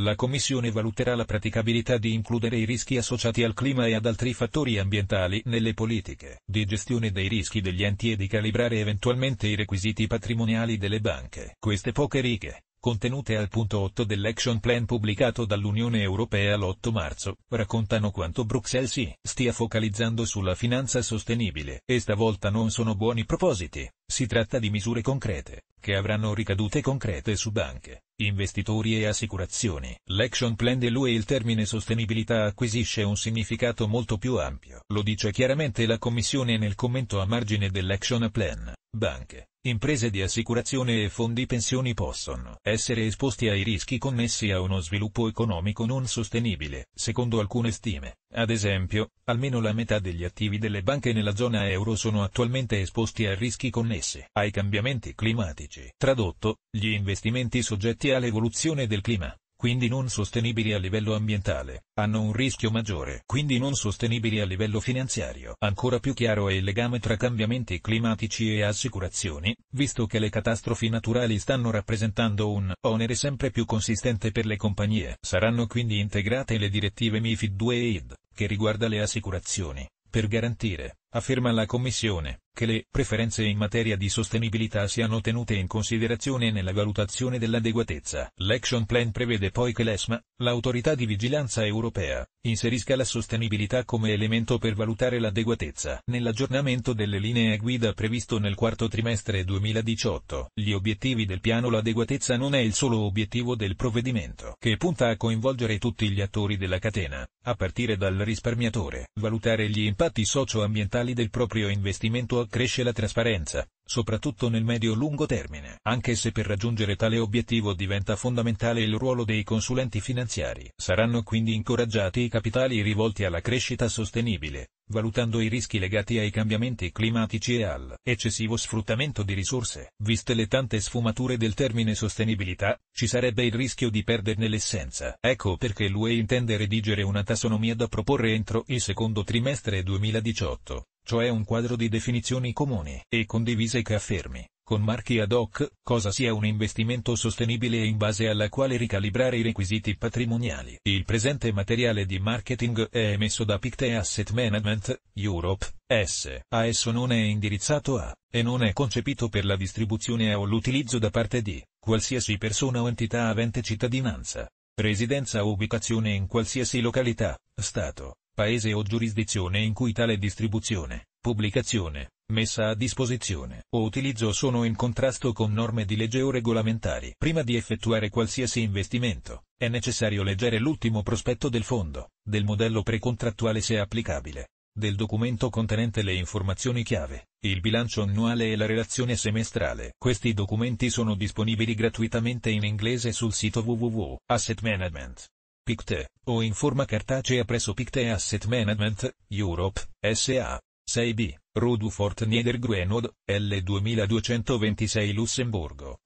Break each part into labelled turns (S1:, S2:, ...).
S1: La Commissione valuterà la praticabilità di includere i rischi associati al clima e ad altri fattori ambientali nelle politiche di gestione dei rischi degli enti e di calibrare eventualmente i requisiti patrimoniali delle banche. Queste poche righe contenute al punto 8 dell'action plan pubblicato dall'Unione Europea l'8 marzo, raccontano quanto Bruxelles si stia focalizzando sulla finanza sostenibile. E stavolta non sono buoni propositi, si tratta di misure concrete, che avranno ricadute concrete su banche, investitori e assicurazioni. L'action plan dell'UE il termine sostenibilità acquisisce un significato molto più ampio. Lo dice chiaramente la Commissione nel commento a margine dell'action plan banche, imprese di assicurazione e fondi pensioni possono essere esposti ai rischi connessi a uno sviluppo economico non sostenibile, secondo alcune stime. Ad esempio, almeno la metà degli attivi delle banche nella zona euro sono attualmente esposti a rischi connessi ai cambiamenti climatici. Tradotto, gli investimenti soggetti all'evoluzione del clima quindi non sostenibili a livello ambientale, hanno un rischio maggiore, quindi non sostenibili a livello finanziario. Ancora più chiaro è il legame tra cambiamenti climatici e assicurazioni, visto che le catastrofi naturali stanno rappresentando un onere sempre più consistente per le compagnie. Saranno quindi integrate le direttive MIFID 2 e ID, che riguarda le assicurazioni, per garantire, afferma la Commissione, che le preferenze in materia di sostenibilità siano tenute in considerazione nella valutazione dell'adeguatezza. L'action plan prevede poi che l'ESMA, l'autorità di vigilanza europea, inserisca la sostenibilità come elemento per valutare l'adeguatezza. Nell'aggiornamento delle linee guida previsto nel quarto trimestre 2018, gli obiettivi del piano l'adeguatezza non è il solo obiettivo del provvedimento, che punta a coinvolgere tutti gli attori della catena, a partire dal risparmiatore, valutare gli impatti socio-ambientali del proprio investimento cresce la trasparenza, soprattutto nel medio-lungo termine, anche se per raggiungere tale obiettivo diventa fondamentale il ruolo dei consulenti finanziari. Saranno quindi incoraggiati i capitali rivolti alla crescita sostenibile, valutando i rischi legati ai cambiamenti climatici e al eccessivo sfruttamento di risorse. Viste le tante sfumature del termine sostenibilità, ci sarebbe il rischio di perderne l'essenza. Ecco perché l'UE intende redigere una tassonomia da proporre entro il secondo trimestre 2018 cioè un quadro di definizioni comuni e condivise che affermi, con marchi ad hoc, cosa sia un investimento sostenibile e in base alla quale ricalibrare i requisiti patrimoniali. Il presente materiale di marketing è emesso da Pictet Asset Management, Europe, S. A esso non è indirizzato a, e non è concepito per la distribuzione o l'utilizzo da parte di, qualsiasi persona o entità avente cittadinanza, residenza o ubicazione in qualsiasi località, Stato, paese o giurisdizione in cui tale distribuzione, pubblicazione, messa a disposizione o utilizzo sono in contrasto con norme di legge o regolamentari. Prima di effettuare qualsiasi investimento, è necessario leggere l'ultimo prospetto del fondo, del modello precontrattuale se applicabile, del documento contenente le informazioni chiave, il bilancio annuale e la relazione semestrale. Questi documenti sono disponibili gratuitamente in inglese sul sito www.assetmanagement. PICTE, o in forma cartacea presso PICTE Asset Management, Europe, SA. 6B, Rodu Fort Niederguenod, L2226 Lussemburgo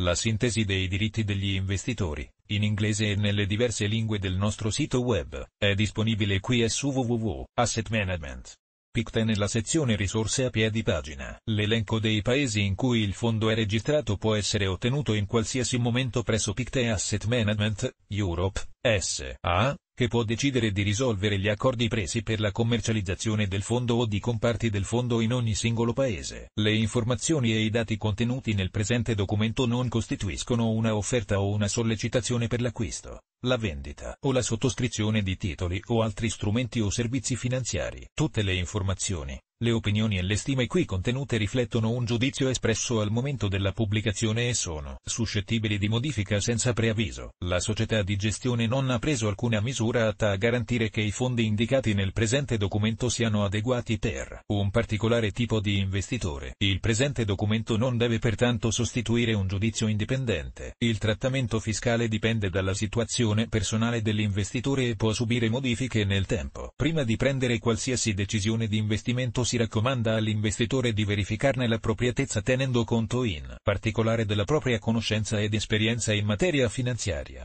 S1: la sintesi dei diritti degli investitori, in inglese e nelle diverse lingue del nostro sito web, è disponibile qui e su www.assetmanagement. nella sezione risorse a piedi pagina. L'elenco dei paesi in cui il fondo è registrato può essere ottenuto in qualsiasi momento presso Picte Asset Management, Europe, S.A., che può decidere di risolvere gli accordi presi per la commercializzazione del fondo o di comparti del fondo in ogni singolo paese. Le informazioni e i dati contenuti nel presente documento non costituiscono una offerta o una sollecitazione per l'acquisto la vendita o la sottoscrizione di titoli o altri strumenti o servizi finanziari. Tutte le informazioni, le opinioni e le stime qui contenute riflettono un giudizio espresso al momento della pubblicazione e sono suscettibili di modifica senza preavviso. La società di gestione non ha preso alcuna misura atta a garantire che i fondi indicati nel presente documento siano adeguati per un particolare tipo di investitore. Il presente documento non deve pertanto sostituire un giudizio indipendente. Il trattamento fiscale dipende dalla situazione situazione personale dell'investitore e può subire modifiche nel tempo. Prima di prendere qualsiasi decisione di investimento si raccomanda all'investitore di verificarne l'appropriatezza tenendo conto in particolare della propria conoscenza ed esperienza in materia finanziaria